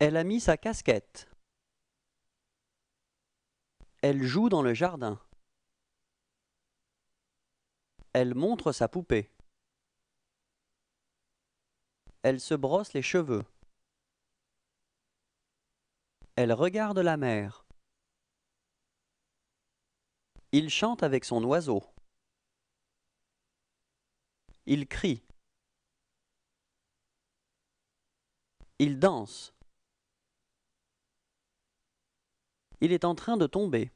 Elle a mis sa casquette. Elle joue dans le jardin. Elle montre sa poupée. Elle se brosse les cheveux. Elle regarde la mer. Il chante avec son oiseau. Il crie. Il danse. Il est en train de tomber.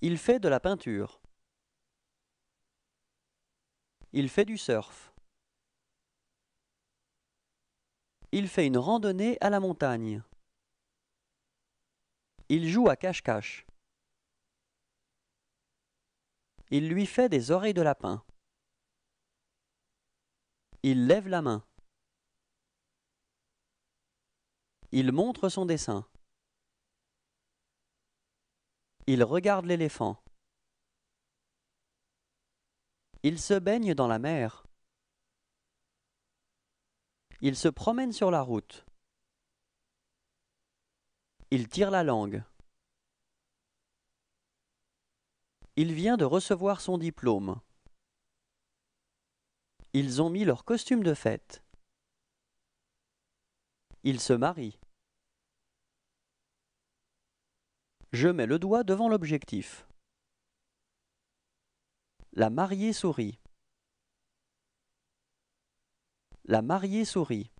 Il fait de la peinture. Il fait du surf. Il fait une randonnée à la montagne. Il joue à cache-cache. Il lui fait des oreilles de lapin. Il lève la main. Il montre son dessin. Il regarde l'éléphant. Il se baigne dans la mer. Il se promène sur la route. Il tire la langue. Il vient de recevoir son diplôme. Ils ont mis leur costume de fête. Il se marie. Je mets le doigt devant l'objectif. La mariée sourit. La mariée sourit.